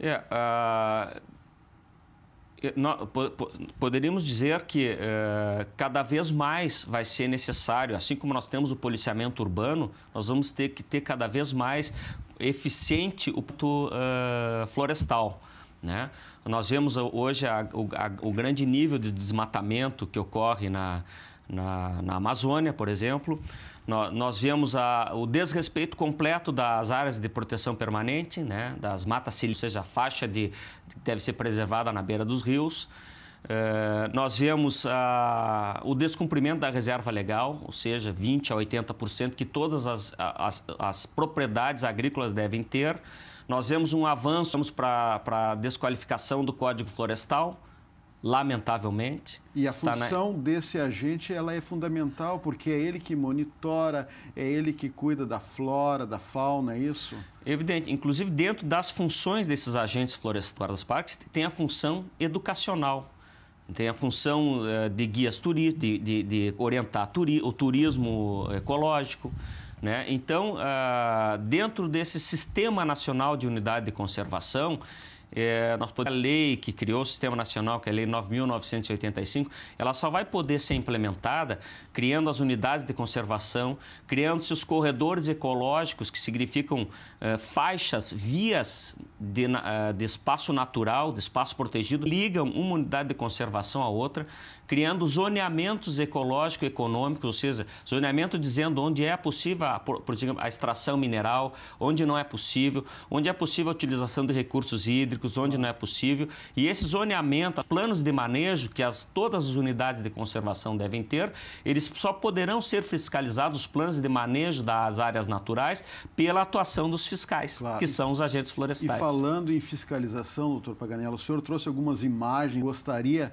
É, uh, poderíamos dizer que uh, cada vez mais vai ser necessário, assim como nós temos o policiamento urbano, nós vamos ter que ter cada vez mais eficiente o ponto uh, florestal. Né? Nós vemos hoje a, o, a, o grande nível de desmatamento que ocorre na, na, na, Amazônia, por exemplo, nós vemos a, o desrespeito completo das áreas de proteção permanente, né, das matas cílios, ou seja, a faixa de, que deve ser preservada na beira dos rios. É, nós vemos a, o descumprimento da reserva legal, ou seja, 20% a 80% que todas as, as, as propriedades agrícolas devem ter. Nós vemos um avanço para a desqualificação do Código Florestal, lamentavelmente. E a função na... desse agente ela é fundamental porque é ele que monitora, é ele que cuida da flora, da fauna, é isso? Evidente. Inclusive dentro das funções desses agentes florestais dos parques tem a função educacional. Tem a função eh, de guias turísticos, de, de, de, orientar turi... o turismo ecológico. Né? Então, ah, dentro desse Sistema Nacional de Unidade de Conservação, é, nós podemos, a lei que criou o Sistema Nacional, que é a Lei 9.985, ela só vai poder ser implementada criando as unidades de conservação, criando-se os corredores ecológicos, que significam é, faixas, vias de, eh, de espaço natural, de espaço protegido, ligam uma unidade de conservação à outra criando zoneamentos ecológico, econômicos, ou seja, zoneamento dizendo onde é possível a, por, a extração mineral, onde não é possível, onde é possível a utilização de recursos hídricos, onde não é possível. E esse zoneamento, planos de manejo que as, todas as unidades de conservação devem ter, eles só poderão ser fiscalizados, os planos de manejo das áreas naturais, pela atuação dos fiscais, claro. que são os agentes florestais. E falando em fiscalização, doutor Paganello, o senhor trouxe algumas imagens, gostaria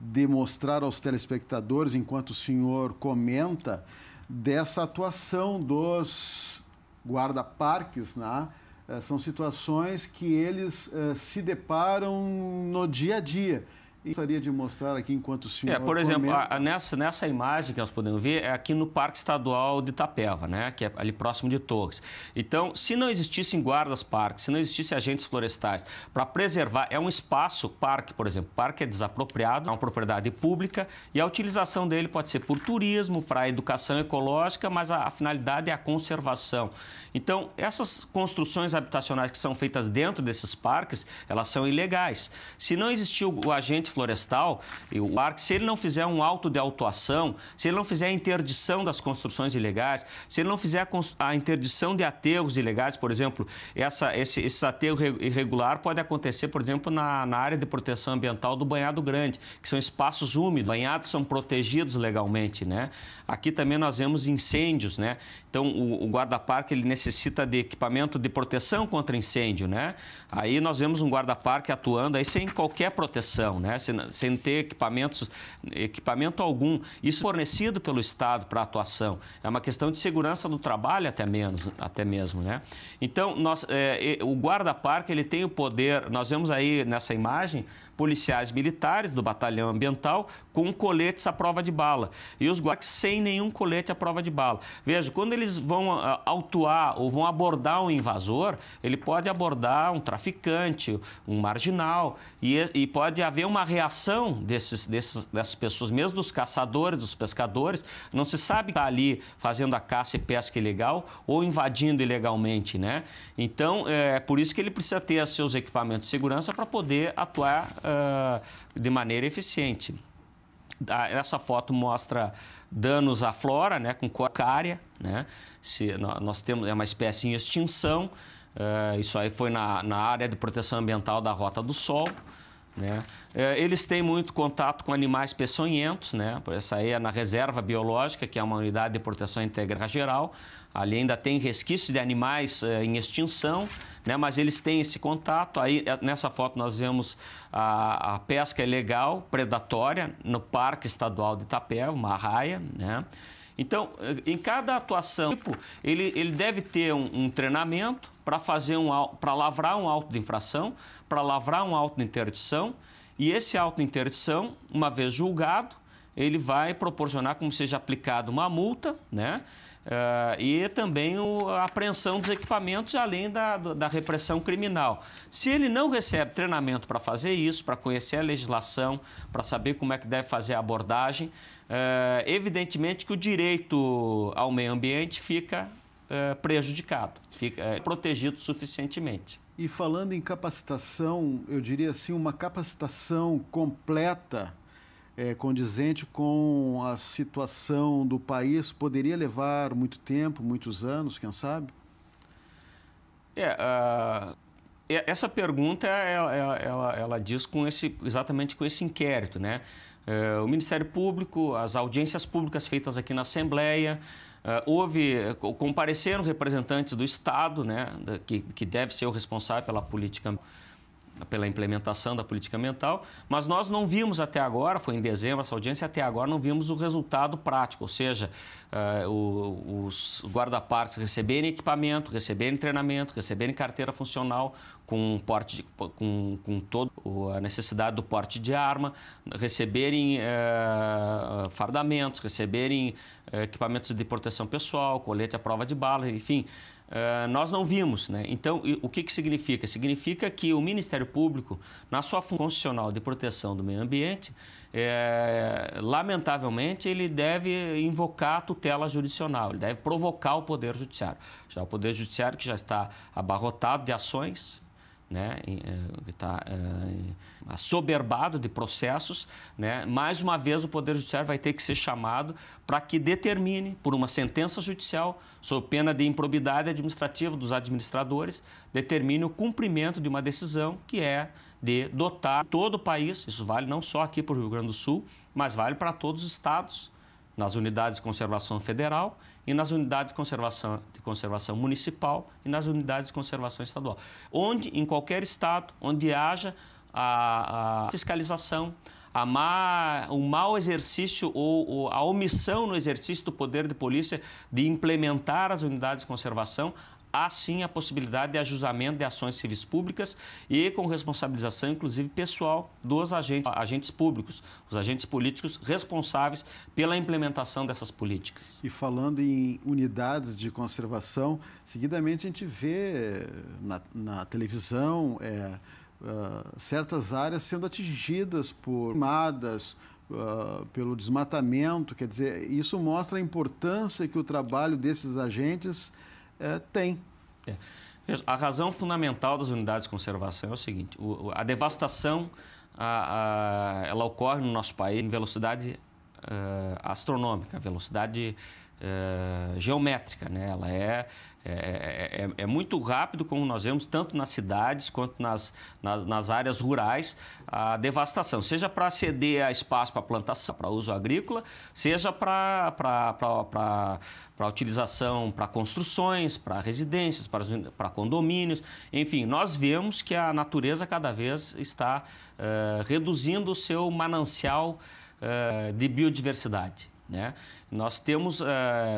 demonstrar aos telespectadores, enquanto o senhor comenta, dessa atuação dos guarda-parques, né? Eh, são situações que eles eh, se deparam no dia a dia e gostaria de mostrar aqui enquanto o senhor. É, por exemplo, a, a, nessa, nessa imagem que nós podemos ver é aqui no Parque Estadual de Itapeva, né? Que é ali próximo de Torres. Então, se não existissem guardas-parques, se não existissem agentes florestais para preservar, é um espaço, parque, por exemplo, parque é desapropriado, é uma propriedade pública e a utilização dele pode ser por turismo, para educação ecológica, mas a, a finalidade é a conservação. Então, essas construções habitacionais que são feitas dentro desses parques, elas são ilegais. Se não existiu o, o agente florestal florestal, o parque, se ele não fizer um auto de autuação, se ele não fizer a interdição das construções ilegais, se ele não fizer a, interdição de aterros ilegais, por exemplo, essa, esse, esse aterro irregular pode acontecer, por exemplo, na, na área de proteção ambiental do Banhado Grande, que são espaços úmidos, banhados são protegidos legalmente, né? Aqui também nós vemos incêndios, né? Então, o, o guarda-parque, ele necessita de equipamento de proteção contra incêndio, né? Aí nós vemos um guarda-parque atuando aí sem qualquer proteção, né? sem, sem ter equipamentos, equipamento algum. Isso fornecido pelo Estado para atuação. É uma questão de segurança do trabalho até, menos, até mesmo. Né? Então, nós, é, o guarda-parque ele tem o poder, nós vemos aí nessa imagem, policiais militares do batalhão ambiental com coletes à prova de bala e os guardas sem nenhum colete à prova de bala. Veja, quando eles vão uh, autuar ou vão abordar um invasor, ele pode abordar um traficante, um marginal e, e pode haver uma reação desses, desses, dessas pessoas, mesmo dos caçadores, dos pescadores. Não se sabe estar tá ali fazendo a caça e pesca ilegal ou invadindo ilegalmente, né? Então, é por isso que ele precisa ter seus equipamentos de segurança para poder atuar uh, ah, de maneira eficiente. Essa foto mostra danos à flora, né, com cocária, né? Se, nós temos é uma espécie em extinção. Uh, isso aí foi na, na área de proteção ambiental da Rota do Sol. Né? É, eles têm muito contato com animais peçonhentos, né? por aí é na reserva biológica, que é uma unidade de proteção integral geral. Ali ainda tem resquícios de animais é, em extinção, né? mas eles têm esse contato. Aí, é, nessa foto nós vemos a, a pesca ilegal, predatória, no Parque Estadual de Itapé, uma arraia. Né? Então, eh, em cada atuação, tipo, ele, ele deve ter um, um treinamento para fazer um para lavrar um auto de infração, para lavrar um auto de interdição, e esse auto de interdição, uma vez julgado, ele vai proporcionar como seja aplicada uma multa, né? Uh, e também o, a apreensão dos equipamentos, além da, da repressão criminal. Se ele não recebe treinamento para fazer isso, para conhecer a legislação, para saber como é que deve fazer a abordagem, uh, evidentemente que o direito ao meio ambiente fica uh, prejudicado, fica eh, protegido suficientemente. E falando em capacitação, eu diria assim, uma capacitação completa é, condizente com a situação do país poderia levar muito tempo, muitos anos, quem sabe? É, uh, essa pergunta ela, é, é, é, ela, ela, diz com esse, exatamente com esse inquérito, né? Uh, o Ministério Público, as audiências públicas feitas aqui na Assembleia, Uh, houve, compareceram representantes do Estado, né, que, que deve ser o responsável pela política pela implementação da política ambiental, mas nós não vimos até agora, foi em dezembro essa audiência, até agora não vimos o resultado prático, ou seja, uh, o, os guarda-parques receberem equipamento, receberem treinamento, receberem carteira funcional com, porte de, com, com toda a necessidade do porte de arma, receberem uh, fardamentos, receberem eh, equipamentos de proteção pessoal, colete à prova de bala, enfim... Ah, nós não vimos. Né? Então, o que, que significa? Significa que o Ministério Público, na sua função constitucional de proteção do meio ambiente, é, lamentavelmente, ele deve invocar a tutela jurisdicional, ele deve provocar o Poder Judiciário. Já o Poder Judiciário, que já está abarrotado de ações, né, está eh, é, eh, assoberbado de processos, né, mais uma vez o Poder Judiciário vai ter que ser chamado para que determine, por uma sentença judicial, sob pena de improbidade administrativa dos administradores, determine o cumprimento de uma decisão que é de dotar todo o país, isso vale não só aqui para o Rio Grande do Sul, mas vale para todos os estados, nas unidades de conservação federal e nas unidades de conservação, de conservação municipal e nas unidades de conservação estadual. Onde, em qualquer estado, onde haja a, a fiscalização, a má, o mau exercício ou, ou, a omissão no exercício do poder de polícia de implementar as unidades de conservação, há sim a possibilidade de ajustamento de ações civis públicas e com responsabilização, inclusive, pessoal dos agentes, agentes públicos, os agentes políticos responsáveis pela implementação dessas políticas. E falando em unidades de conservação, seguidamente a gente vê eh, na, na televisão é, uh, certas áreas sendo atingidas por queimadas, Uh, pelo desmatamento, quer dizer, isso mostra a importância que o trabalho desses agentes é, tem. É. A razão fundamental das unidades de conservação é o seguinte: o, a devastação a, a, ela ocorre no nosso país em velocidade uh, astronômica, velocidade eh, geométrica, né? Ela é, é é, é, é, muito rápido, como nós vemos, tanto nas cidades quanto nas, nas, nas áreas rurais, a devastação, seja para aceder a espaço para plantação, para uso agrícola, seja para, para, para, para, utilização para construções, para residências, para, para condomínios. Enfim, nós vemos que a natureza cada vez está uh, reduzindo o seu manancial uh, de biodiversidade. Né? Nós temos uh,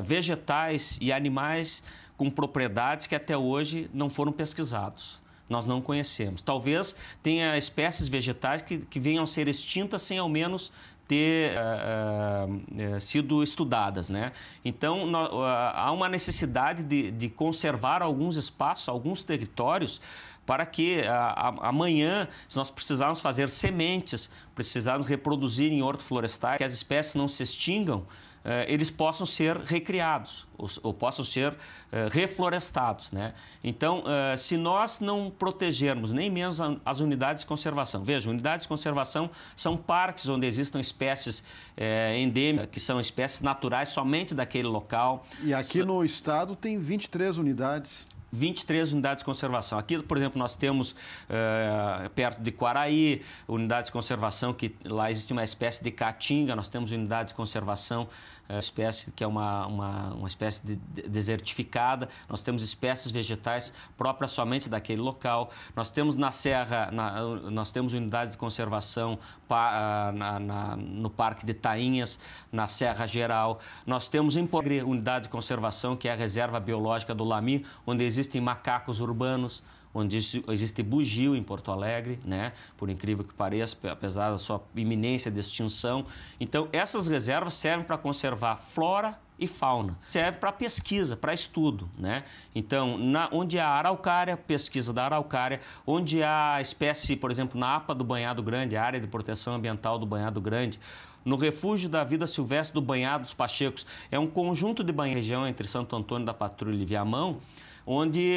vegetais e animais com propriedades que até hoje não foram pesquisados. Nós não conhecemos. Talvez tenha espécies vegetais que, que venham a ser extintas sem ao menos ter uh, uh, sido estudadas. Né? Então, no, uh, há uma necessidade de, de, conservar alguns espaços, alguns territórios, para que a, a, amanhã, se nós precisarmos fazer sementes, precisarmos reproduzir em florestal, que as espécies não se extingam, eh, eles possam ser recriados ou, ou possam ser eh, reflorestados. Né? Então, eh, se nós não protegermos nem menos a, as unidades de conservação, veja, unidades de conservação são parques onde existam espécies eh, endêmicas, que são espécies naturais somente daquele local. E aqui so... no estado tem 23 unidades. 23 unidades de conservação. Aqui, por exemplo, nós temos é, perto de Quaraí, unidades de conservação que lá existe uma espécie de caatinga, nós temos unidades de conservação eh, espécie que é uma, uma, uma espécie de desertificada, nós temos espécies vegetais próprias somente daquele local, nós temos na serra, na, nós temos unidades de conservação pa, ah, na, na, no Parque de Tainhas, na Serra Geral, nós temos em Pogre unidade de conservação que é a Reserva Biológica do Lami, onde existem macacos urbanos, onde existe bugio em Porto Alegre, né? Por incrível que pareça, apesar da sua iminência de extinção. Então, essas reservas servem para conservar flora e fauna. Serve para pesquisa, para estudo, né? Então, na, onde há araucária, pesquisa da araucária, onde há espécie, por exemplo, na APA do Banhado Grande, a área de proteção ambiental do Banhado Grande, no Refúgio da Vida Silvestre do Banhado dos Pachecos, é um conjunto de banha região entre Santo Antônio da Patrulha e Viamão, onde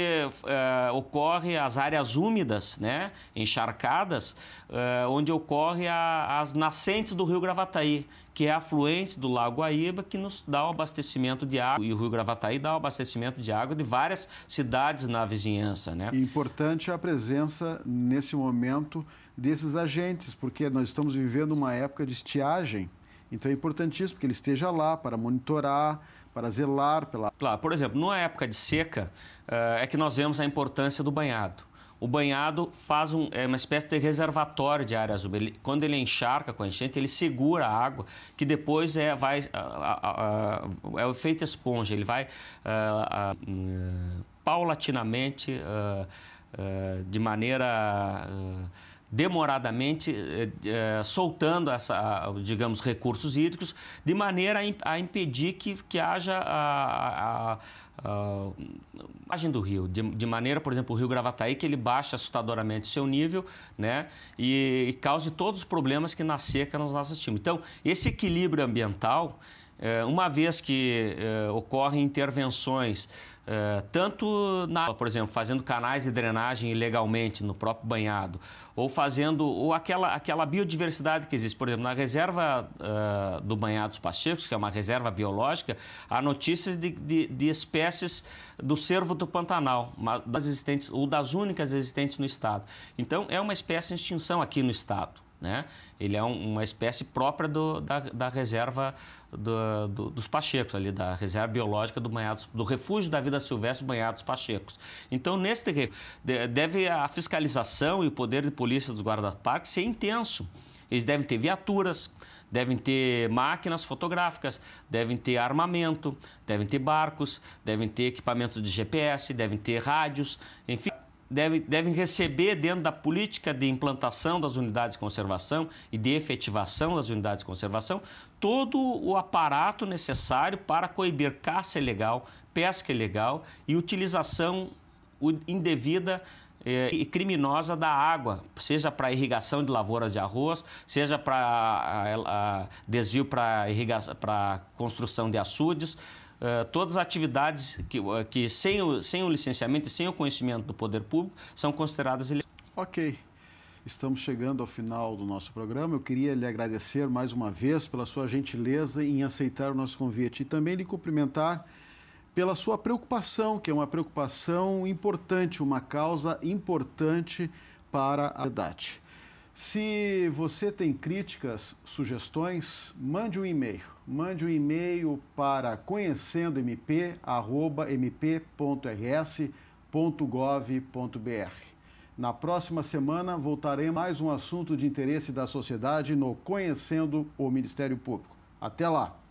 uh, ocorre as áreas úmidas, né, encharcadas, uh, onde ocorre a, as nascentes do Rio Gravataí, que é afluente do Lago Aíba, que nos dá o abastecimento de água. E o Rio Gravataí dá o abastecimento de água de várias cidades na vizinhança. Né? Importante a presença, nesse momento, desses agentes, porque nós estamos vivendo uma época de estiagem. Então é importantíssimo que ele esteja lá para monitorar, para zelar pela. Claro, por exemplo, numa época de seca, eh, é que nós vemos a importância do banhado. O banhado faz um, é uma espécie de reservatório de áreas Ele, quando ele encharca com a enchente, ele segura a água, que depois é, vai, a, a, a, é o efeito esponja. Ele vai eh, eh, paulatinamente, de maneira demoradamente eh, eh, soltando essa, digamos, recursos hídricos, de maneira a impedir que, que haja a, a, a margem do rio, de, de, maneira, por exemplo, o rio Gravataí, que ele baixa assustadoramente seu nível né, e, e cause todos os problemas que na seca nós assistimos. Então, esse equilíbrio ambiental, eh, uma vez que ocorrem intervenções eh, tanto na, por exemplo, fazendo canais de drenagem ilegalmente no próprio banhado, ou fazendo ou aquela, aquela biodiversidade que existe, por exemplo, na reserva uh, do banhado dos Pachecos, que é uma reserva biológica, há notícias de, de, de espécies do cervo do Pantanal, das existentes ou das únicas existentes no estado. Então é uma espécie em extinção aqui no estado. Né? Ele é um, uma espécie própria do, da, da, reserva do, do, dos Pachecos, ali, da reserva biológica do do refúgio da vida silvestre banhados Pachecos. Então, nesse deve a fiscalização e o poder de polícia dos guarda-parques ser intenso. Eles devem ter viaturas, devem ter máquinas fotográficas, devem ter armamento, devem ter barcos, devem ter equipamentos de GPS, devem ter rádios, enfim deve, devem receber dentro da política de implantação das unidades de conservação e de efetivação das unidades de conservação todo o aparato necessário para coibir caça ilegal, pesca ilegal e utilização indevida eh, e criminosa da água, seja para irrigação de lavouras de arroz, seja para ah, ah, desvio para construção de açudes. Eh, todas as atividades que, eh, que sem, o, sem o licenciamento e sem o conhecimento do poder público são consideradas ilegais. Ok. Estamos chegando ao final do nosso programa. Eu queria lhe agradecer mais uma vez pela sua gentileza em aceitar o nosso convite e também lhe cumprimentar pela sua preocupação, que é uma preocupação importante, uma causa importante para a DAT. Se você tem críticas, sugestões, mande um e-mail. Mande um e-mail para conhecendomp@mp.rs.gov.br. Na próxima semana voltaremos mais um assunto de interesse da sociedade no Conhecendo o Ministério Público. Até lá.